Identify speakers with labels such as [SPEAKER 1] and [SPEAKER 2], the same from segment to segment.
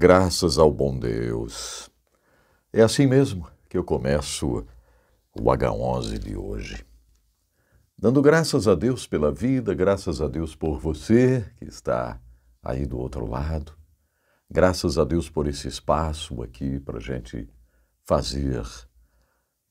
[SPEAKER 1] Graças ao bom Deus. É assim mesmo que eu começo o H11 de hoje. Dando graças a Deus pela vida, graças a Deus por você que está aí do outro lado, graças a Deus por esse espaço aqui para a gente fazer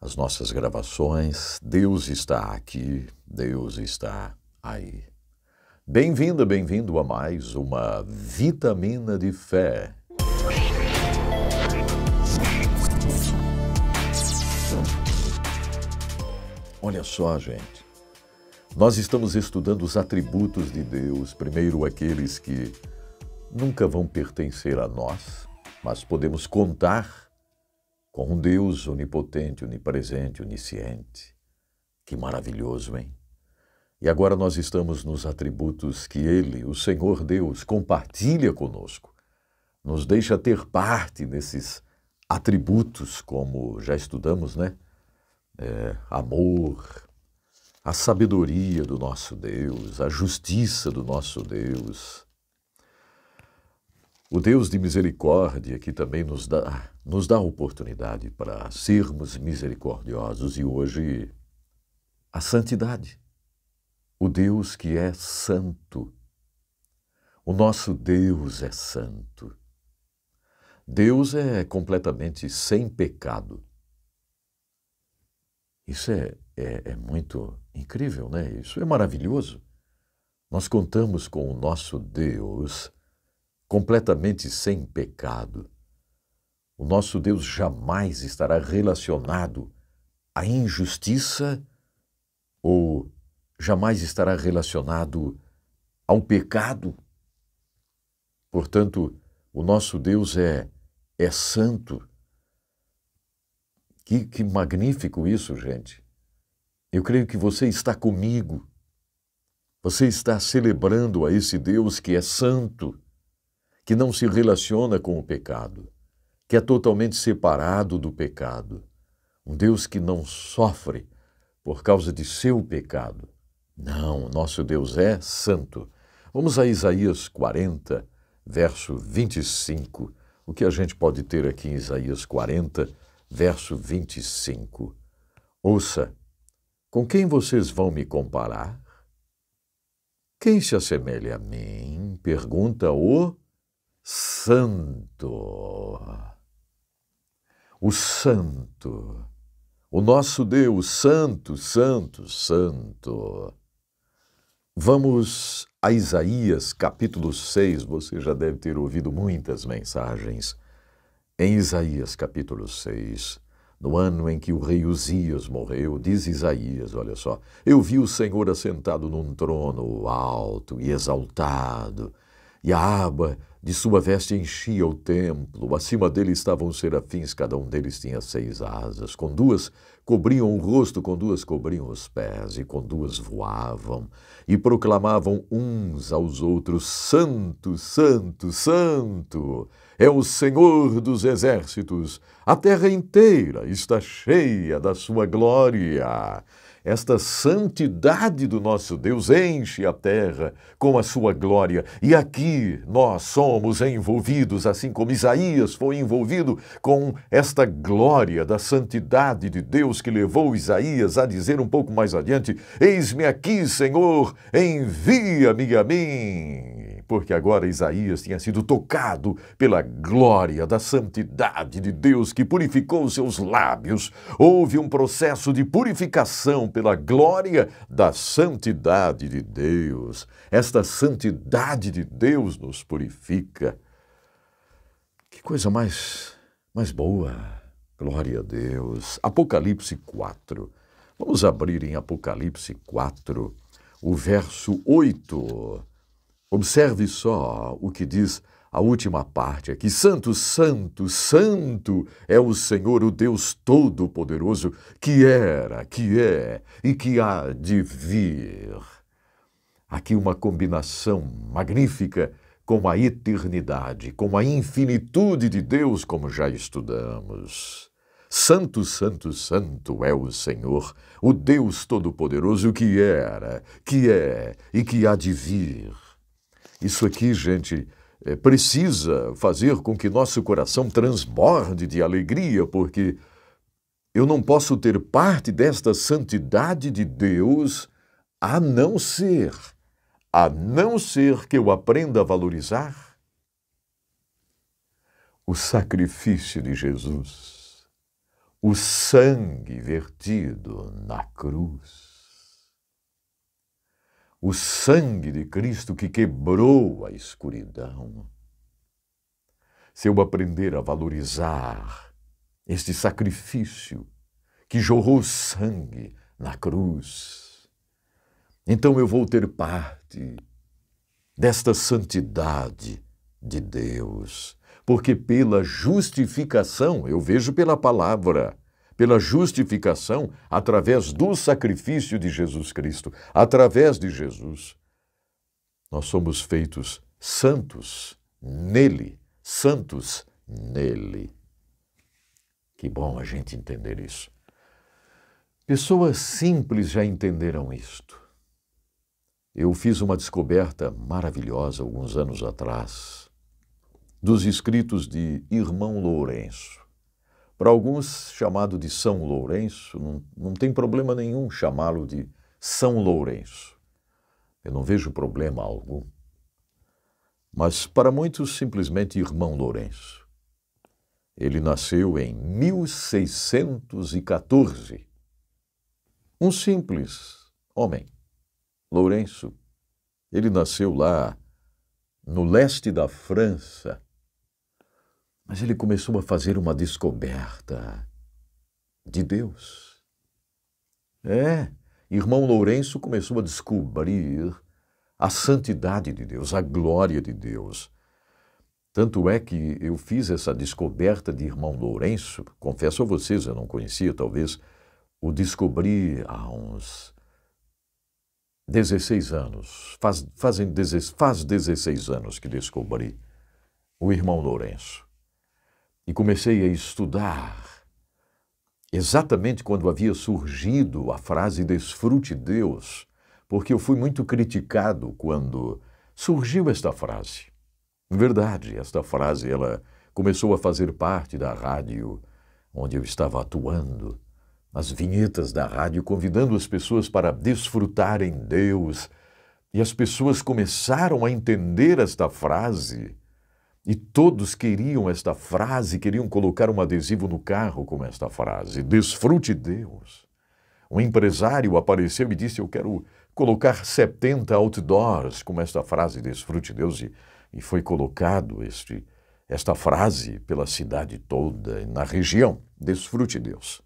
[SPEAKER 1] as nossas gravações. Deus está aqui, Deus está aí. Bem-vinda, bem-vindo a mais uma Vitamina de Fé Olha só, gente. Nós estamos estudando os atributos de Deus, primeiro aqueles que nunca vão pertencer a nós, mas podemos contar com um Deus onipotente, onipresente, onisciente. Que maravilhoso, hein? E agora nós estamos nos atributos que Ele, o Senhor Deus, compartilha conosco, nos deixa ter parte desses atributos, como já estudamos, né? é, amor, a sabedoria do nosso Deus, a justiça do nosso Deus. O Deus de misericórdia que também nos dá, nos dá oportunidade para sermos misericordiosos e hoje a santidade. O Deus que é santo. O nosso Deus é santo. Deus é completamente sem pecado. Isso é, é, é muito incrível, né? Isso é maravilhoso. Nós contamos com o nosso Deus completamente sem pecado. O nosso Deus jamais estará relacionado à injustiça ou jamais estará relacionado ao pecado. Portanto, o nosso Deus é, é santo, que, que magnífico isso, gente. Eu creio que você está comigo. Você está celebrando a esse Deus que é santo, que não se relaciona com o pecado, que é totalmente separado do pecado. Um Deus que não sofre por causa de seu pecado. Não, nosso Deus é santo. Vamos a Isaías 40, verso 25. O que a gente pode ter aqui em Isaías 40, verso 25. Ouça, com quem vocês vão me comparar? Quem se assemelha a mim? Pergunta o Santo. O Santo. O nosso Deus, Santo, Santo, Santo. Vamos a Isaías capítulo 6. Você já deve ter ouvido muitas mensagens em Isaías capítulo 6, no ano em que o rei Uzias morreu, diz Isaías: olha só, eu vi o Senhor assentado num trono alto e exaltado, e a aba de sua veste enchia o templo, acima dele estavam os serafins, cada um deles tinha seis asas. Com duas cobriam o rosto, com duas cobriam os pés, e com duas voavam, e proclamavam uns aos outros: Santo, Santo, Santo é o Senhor dos exércitos, a terra inteira está cheia da sua glória. Esta santidade do nosso Deus enche a terra com a sua glória, e aqui nós somos somos envolvidos, assim como Isaías foi envolvido com esta glória da santidade de Deus que levou Isaías a dizer um pouco mais adiante: Eis-me aqui, Senhor, envia-me a mim porque agora Isaías tinha sido tocado pela glória da santidade de Deus que purificou seus lábios. Houve um processo de purificação pela glória da santidade de Deus. Esta santidade de Deus nos purifica. Que coisa mais, mais boa! Glória a Deus. Apocalipse 4. Vamos abrir em Apocalipse 4, o verso 8. Observe só o que diz a última parte aqui: Santo, Santo, Santo é o Senhor, o Deus Todo-Poderoso, que era, que é e que há de vir. Aqui uma combinação magnífica com a eternidade, com a infinitude de Deus, como já estudamos. Santo, Santo, Santo é o Senhor, o Deus Todo-Poderoso que era, que é e que há de vir. Isso aqui, gente, é, precisa fazer com que nosso coração transborde de alegria, porque eu não posso ter parte desta santidade de Deus a não ser, a não ser que eu aprenda a valorizar o sacrifício de Jesus, o sangue vertido na cruz o sangue de Cristo que quebrou a escuridão. Se eu aprender a valorizar este sacrifício que jorrou sangue na cruz, então eu vou ter parte desta santidade de Deus, porque pela justificação, eu vejo pela palavra, pela justificação através do sacrifício de Jesus Cristo, através de Jesus. Nós somos feitos santos nele, santos nele. Que bom a gente entender isso. Pessoas simples já entenderam isto. Eu fiz uma descoberta maravilhosa alguns anos atrás dos escritos de Irmão Lourenço. Para alguns, chamado de São Lourenço, não, não tem problema nenhum chamá-lo de São Lourenço. Eu não vejo problema algum. Mas para muitos, simplesmente Irmão Lourenço. Ele nasceu em 1614. Um simples homem, Lourenço. Ele nasceu lá no leste da França, mas ele começou a fazer uma descoberta de Deus. É, irmão Lourenço começou a descobrir a santidade de Deus, a glória de Deus. Tanto é que eu fiz essa descoberta de irmão Lourenço, confesso a vocês, eu não conhecia, talvez o descobri há uns 16 anos, faz, fazem, faz 16 anos que descobri o irmão Lourenço e comecei a estudar. Exatamente quando havia surgido a frase desfrute Deus, porque eu fui muito criticado quando surgiu esta frase. Verdade, esta frase ela começou a fazer parte da rádio onde eu estava atuando, as vinhetas da rádio convidando as pessoas para desfrutarem Deus, e as pessoas começaram a entender esta frase e todos queriam esta frase, queriam colocar um adesivo no carro com esta frase: Desfrute Deus. Um empresário apareceu e disse: Eu quero colocar 70 outdoors com esta frase: Desfrute Deus. E, e foi colocado este, esta frase pela cidade toda, na região: Desfrute Deus.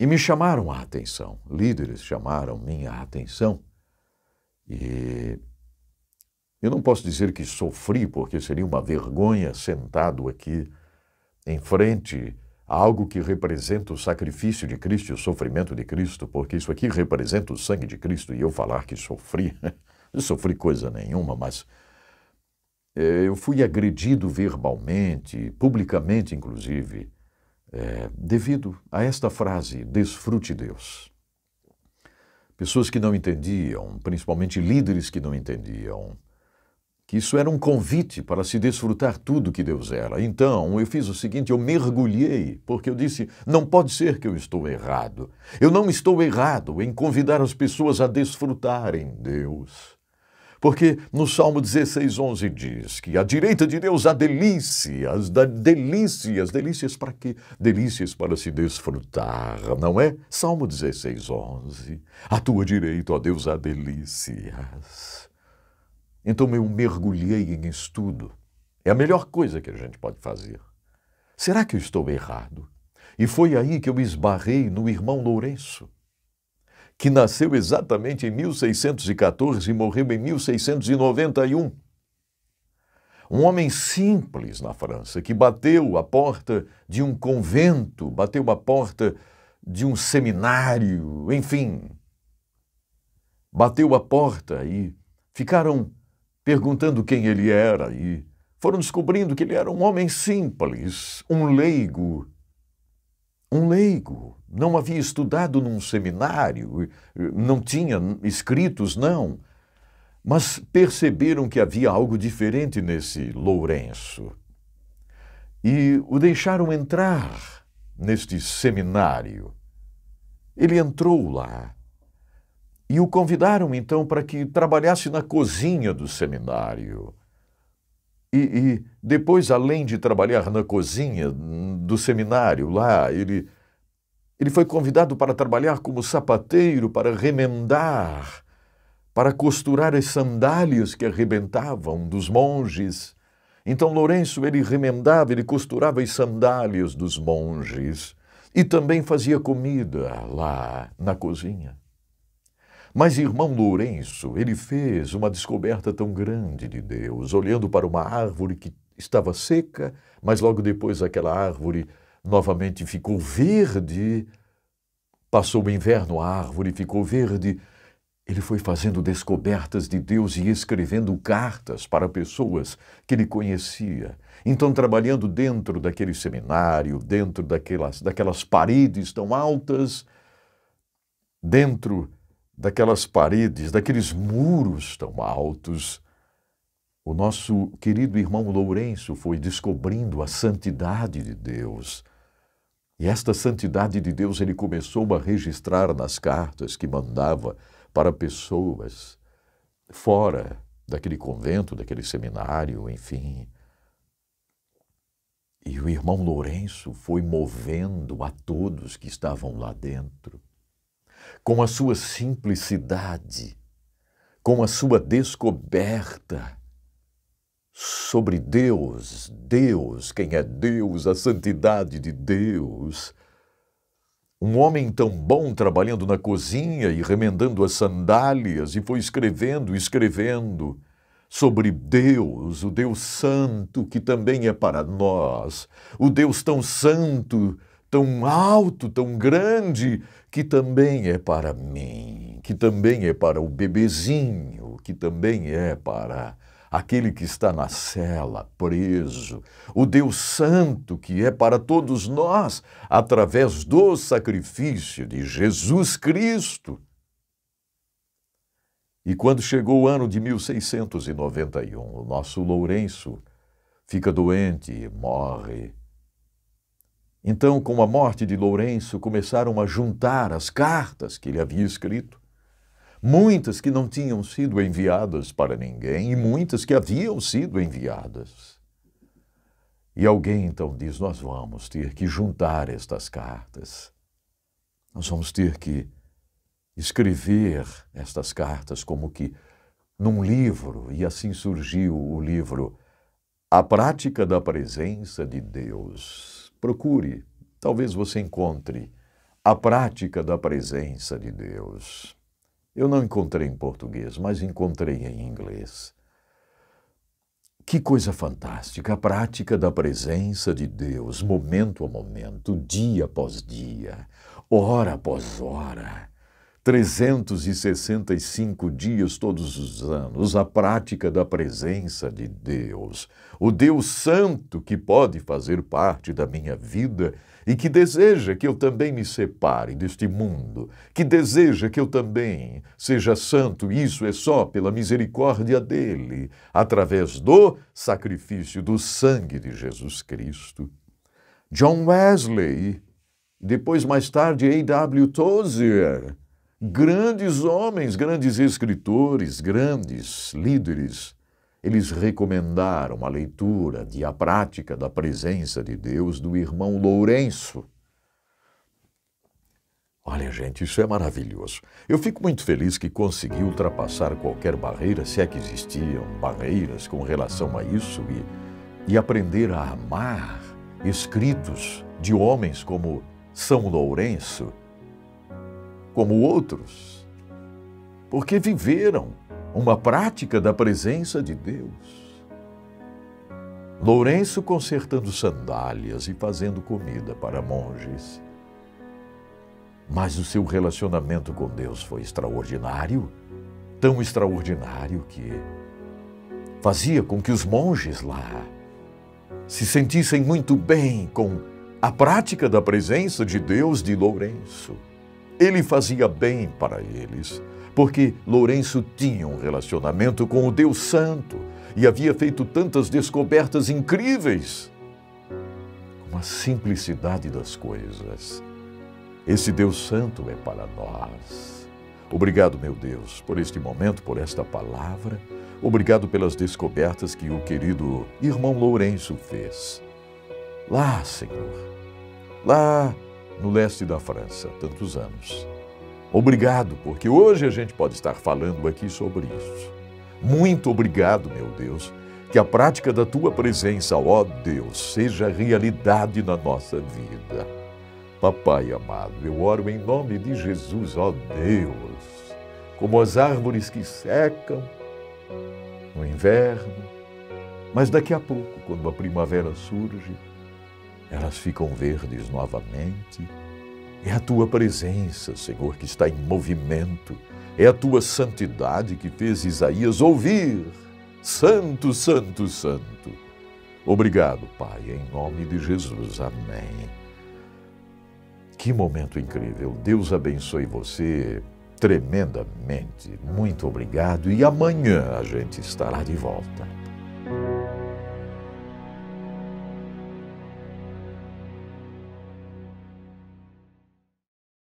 [SPEAKER 1] E me chamaram a atenção, líderes chamaram minha atenção. E eu não posso dizer que sofri, porque seria uma vergonha sentado aqui em frente a algo que representa o sacrifício de Cristo e o sofrimento de Cristo, porque isso aqui representa o sangue de Cristo e eu falar que sofri. Não sofri coisa nenhuma, mas é, eu fui agredido verbalmente, publicamente inclusive, é, devido a esta frase: desfrute Deus. Pessoas que não entendiam, principalmente líderes que não entendiam, que isso era um convite para se desfrutar tudo que Deus era. Então, eu fiz o seguinte, eu mergulhei, porque eu disse, não pode ser que eu estou errado. Eu não estou errado em convidar as pessoas a desfrutarem Deus. Porque no Salmo 16, 11 diz que à direita de Deus há delícias, da delícias, delícias para quê? Delícias para se desfrutar, não é? Salmo 16, 11. À tua direita, ó Deus, há delícias. Então eu mergulhei em estudo. É a melhor coisa que a gente pode fazer. Será que eu estou errado? E foi aí que eu esbarrei no irmão Lourenço, que nasceu exatamente em 1614 e morreu em 1691. Um homem simples na França que bateu a porta de um convento, bateu a porta de um seminário, enfim. Bateu a porta e ficaram perguntando quem ele era e foram descobrindo que ele era um homem simples, um leigo. Um leigo. Não havia estudado num seminário, não tinha escritos, não. Mas perceberam que havia algo diferente nesse Lourenço. E o deixaram entrar neste seminário. Ele entrou lá e o convidaram então para que trabalhasse na cozinha do seminário. E, e, depois, além de trabalhar na cozinha do seminário lá, ele, ele foi convidado para trabalhar como sapateiro, para remendar, para costurar as sandálias que arrebentavam dos monges. Então, Lourenço, ele remendava, ele costurava as sandálias dos monges e também fazia comida lá na cozinha. Mas irmão Lourenço, ele fez uma descoberta tão grande de Deus, olhando para uma árvore que estava seca, mas logo depois aquela árvore novamente ficou verde. Passou o inverno, a árvore ficou verde. Ele foi fazendo descobertas de Deus e escrevendo cartas para pessoas que ele conhecia. Então, trabalhando dentro daquele seminário, dentro daquelas, daquelas paredes tão altas, dentro daquelas paredes, daqueles muros tão altos, o nosso querido irmão Lourenço foi descobrindo a santidade de Deus. E esta santidade de Deus ele começou a registrar nas cartas que mandava para pessoas fora daquele convento, daquele seminário, enfim. E o irmão Lourenço foi movendo a todos que estavam lá dentro com a sua simplicidade, com a sua descoberta sobre Deus, Deus, quem é Deus, a santidade de Deus. Um homem tão bom trabalhando na cozinha e remendando as sandálias, e foi escrevendo, escrevendo sobre Deus, o Deus Santo que também é para nós, o Deus tão santo, tão alto, tão grande, que também é para mim, que também é para o bebezinho, que também é para aquele que está na cela, preso, o Deus Santo que é para todos nós através do sacrifício de Jesus Cristo. E quando chegou o ano de 1691, o nosso Lourenço fica doente, e morre então, com a morte de Lourenço, começaram a juntar as cartas que ele havia escrito, muitas que não tinham sido enviadas para ninguém e muitas que haviam sido enviadas. E alguém então diz: Nós vamos ter que juntar estas cartas, nós vamos ter que escrever estas cartas como que num livro, e assim surgiu o livro A Prática da Presença de Deus. Procure, talvez você encontre a prática da presença de Deus. Eu não encontrei em português, mas encontrei em inglês. Que coisa fantástica, a prática da presença de Deus, momento a momento, dia após dia, hora após hora. 365 dias todos os anos, a prática da presença de Deus, o Deus Santo que pode fazer parte da minha vida e que deseja que eu também me separe deste mundo, que deseja que eu também seja santo, isso é só pela misericórdia dele, através do sacrifício do sangue de Jesus Cristo. John Wesley, depois mais tarde A.W. Tozier, Grandes homens, grandes escritores, grandes líderes, eles recomendaram a leitura de A Prática da Presença de Deus do irmão Lourenço. Olha, gente, isso é maravilhoso. Eu fico muito feliz que consegui ultrapassar qualquer barreira, se é que existiam barreiras com relação a isso, e, e aprender a amar escritos de homens como São Lourenço, como outros, porque viveram uma prática da presença de Deus. Lourenço consertando sandálias e fazendo comida para monges. Mas o seu relacionamento com Deus foi extraordinário, tão extraordinário que fazia com que os monges lá se sentissem muito bem com a prática da presença de Deus de Lourenço. Ele fazia bem para eles, porque Lourenço tinha um relacionamento com o Deus Santo e havia feito tantas descobertas incríveis. Uma simplicidade das coisas. Esse Deus Santo é para nós. Obrigado, meu Deus, por este momento, por esta palavra. Obrigado pelas descobertas que o querido irmão Lourenço fez. Lá, Senhor, lá no leste da França, tantos anos. Obrigado, porque hoje a gente pode estar falando aqui sobre isso. Muito obrigado, meu Deus, que a prática da tua presença, ó Deus, seja realidade na nossa vida. Papai amado, eu oro em nome de Jesus, ó Deus, como as árvores que secam no inverno, mas daqui a pouco, quando a primavera surge, elas ficam verdes novamente. É a tua presença, Senhor, que está em movimento. É a tua santidade que fez Isaías ouvir. Santo, santo, santo. Obrigado, Pai, em nome de Jesus. Amém. Que momento incrível. Deus abençoe você tremendamente. Muito obrigado e amanhã a gente estará de volta.